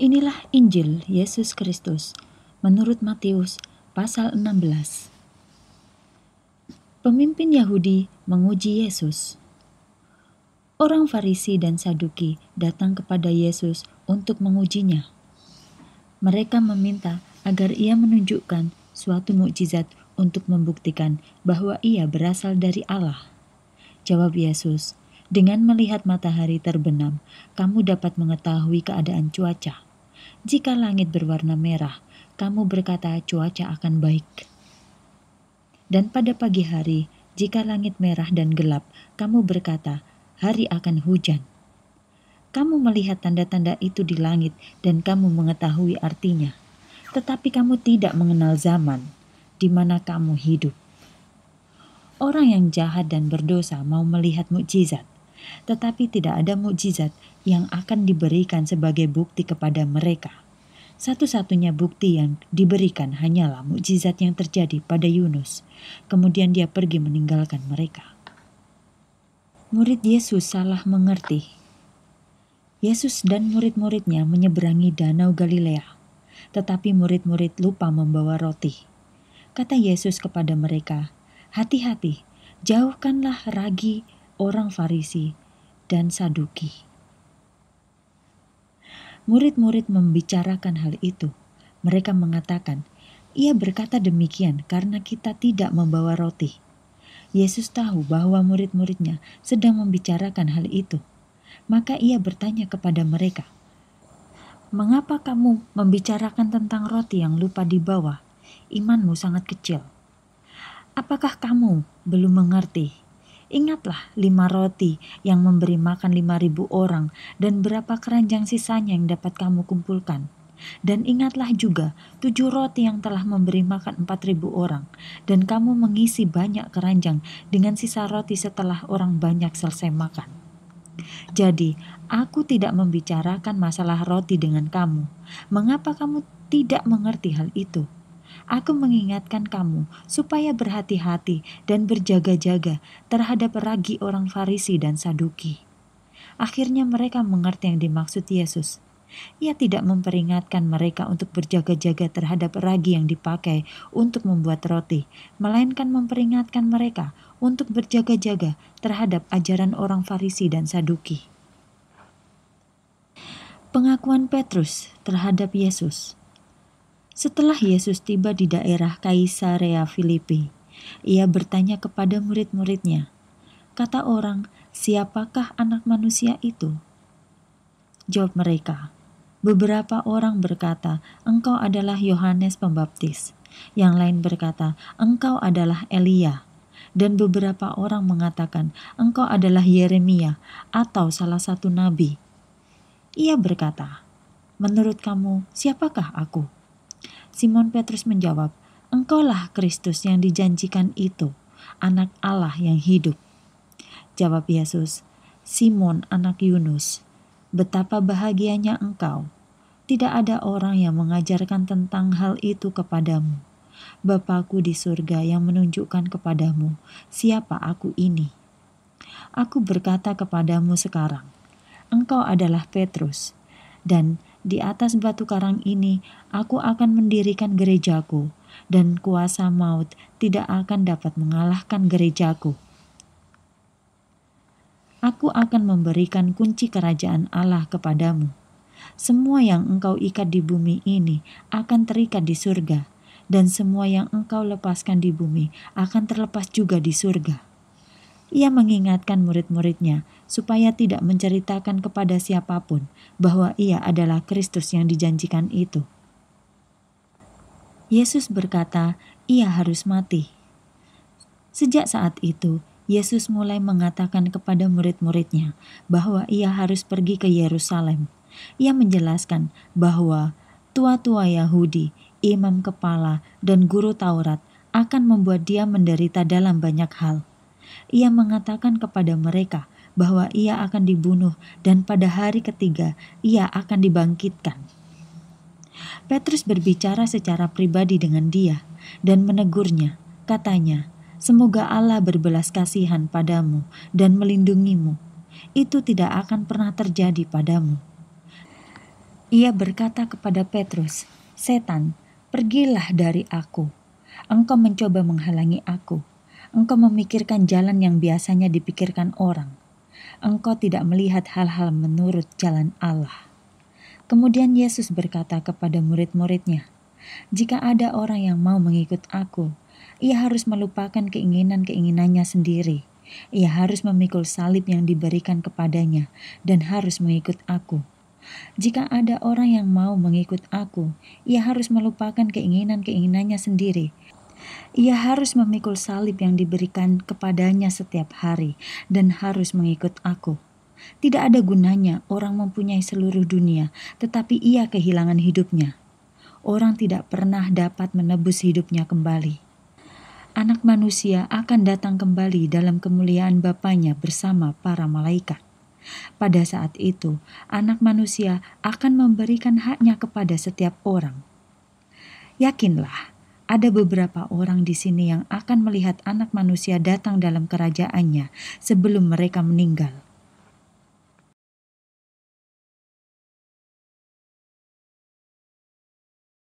Inilah Injil Yesus Kristus menurut Matius pasal 16. Pemimpin Yahudi menguji Yesus. Orang Farisi dan Saduki datang kepada Yesus untuk mengujinya. Mereka meminta agar ia menunjukkan suatu mukjizat untuk membuktikan bahwa ia berasal dari Allah. Jawab Yesus, dengan melihat matahari terbenam, kamu dapat mengetahui keadaan cuaca. Jika langit berwarna merah, kamu berkata cuaca akan baik. Dan pada pagi hari, jika langit merah dan gelap, kamu berkata hari akan hujan. Kamu melihat tanda-tanda itu di langit dan kamu mengetahui artinya. Tetapi kamu tidak mengenal zaman di mana kamu hidup orang yang jahat dan berdosa mau melihat mukjizat, tetapi tidak ada mukjizat yang akan diberikan sebagai bukti kepada mereka. Satu-satunya bukti yang diberikan hanyalah mukjizat yang terjadi pada Yunus. Kemudian dia pergi meninggalkan mereka. Murid Yesus salah mengerti. Yesus dan murid-muridnya menyeberangi Danau Galilea, tetapi murid-murid lupa membawa roti. Kata Yesus kepada mereka, "Hati-hati, jauhkanlah ragi orang Farisi dan Saduki. Murid-murid membicarakan hal itu. Mereka mengatakan, "Ia berkata demikian karena kita tidak membawa roti." Yesus tahu bahwa murid-muridnya sedang membicarakan hal itu. Maka ia bertanya kepada mereka, "Mengapa kamu membicarakan tentang roti yang lupa dibawa? Imanmu sangat kecil. Apakah kamu belum mengerti Ingatlah lima roti yang memberi makan lima ribu orang dan berapa keranjang sisanya yang dapat kamu kumpulkan. Dan ingatlah juga tujuh roti yang telah memberi makan empat ribu orang, dan kamu mengisi banyak keranjang dengan sisa roti setelah orang banyak selesai makan. Jadi, aku tidak membicarakan masalah roti dengan kamu. Mengapa kamu tidak mengerti hal itu?' Aku mengingatkan kamu supaya berhati-hati dan berjaga-jaga terhadap ragi orang Farisi dan Saduki. Akhirnya mereka mengerti yang dimaksud Yesus. Ia tidak memperingatkan mereka untuk berjaga-jaga terhadap ragi yang dipakai untuk membuat roti, melainkan memperingatkan mereka untuk berjaga-jaga terhadap ajaran orang Farisi dan Saduki. Pengakuan Petrus terhadap Yesus setelah Yesus tiba di daerah Kaisarea Filipi, ia bertanya kepada murid-muridnya, "Kata orang, siapakah anak manusia itu?" Jawab mereka, "Beberapa orang berkata, 'Engkau adalah Yohanes Pembaptis.' Yang lain berkata, 'Engkau adalah Elia.' Dan beberapa orang mengatakan, 'Engkau adalah Yeremia atau salah satu nabi.'" Ia berkata, "Menurut kamu, siapakah aku?" Simon Petrus menjawab, Engkaulah Kristus yang dijanjikan itu, anak Allah yang hidup. Jawab Yesus, Simon anak Yunus, betapa bahagianya engkau. Tidak ada orang yang mengajarkan tentang hal itu kepadamu. Bapakku di surga yang menunjukkan kepadamu siapa aku ini. Aku berkata kepadamu sekarang, engkau adalah Petrus, dan di atas batu karang ini aku akan mendirikan gerejaku, dan kuasa maut tidak akan dapat mengalahkan gerejaku. Aku akan memberikan kunci kerajaan Allah kepadamu. Semua yang engkau ikat di bumi ini akan terikat di surga, dan semua yang engkau lepaskan di bumi akan terlepas juga di surga. Ia mengingatkan murid-muridnya supaya tidak menceritakan kepada siapapun bahwa ia adalah Kristus yang dijanjikan itu. Yesus berkata, "Ia harus mati." Sejak saat itu, Yesus mulai mengatakan kepada murid-muridnya bahwa ia harus pergi ke Yerusalem. Ia menjelaskan bahwa tua-tua Yahudi, imam kepala, dan guru Taurat akan membuat dia menderita dalam banyak hal. Ia mengatakan kepada mereka bahwa ia akan dibunuh dan pada hari ketiga ia akan dibangkitkan. Petrus berbicara secara pribadi dengan dia dan menegurnya. Katanya, "Semoga Allah berbelas kasihan padamu dan melindungimu. Itu tidak akan pernah terjadi padamu." Ia berkata kepada Petrus, "Setan, pergilah dari aku. Engkau mencoba menghalangi aku. Engkau memikirkan jalan yang biasanya dipikirkan orang, engkau tidak melihat hal-hal menurut jalan Allah. Kemudian Yesus berkata kepada murid-muridnya, "Jika ada orang yang mau mengikut Aku, ia harus melupakan keinginan-keinginannya sendiri. Ia harus memikul salib yang diberikan kepadanya dan harus mengikut Aku." Jika ada orang yang mau mengikut Aku, ia harus melupakan keinginan-keinginannya sendiri, ia harus memikul salib yang diberikan kepadanya setiap hari dan harus mengikut aku. Tidak ada gunanya orang mempunyai seluruh dunia, tetapi ia kehilangan hidupnya. Orang tidak pernah dapat menebus hidupnya kembali. Anak manusia akan datang kembali dalam kemuliaan Bapaknya bersama para malaikat. Pada saat itu, anak manusia akan memberikan haknya kepada setiap orang. Yakinlah, ada beberapa orang di sini yang akan melihat anak manusia datang dalam kerajaannya sebelum mereka meninggal.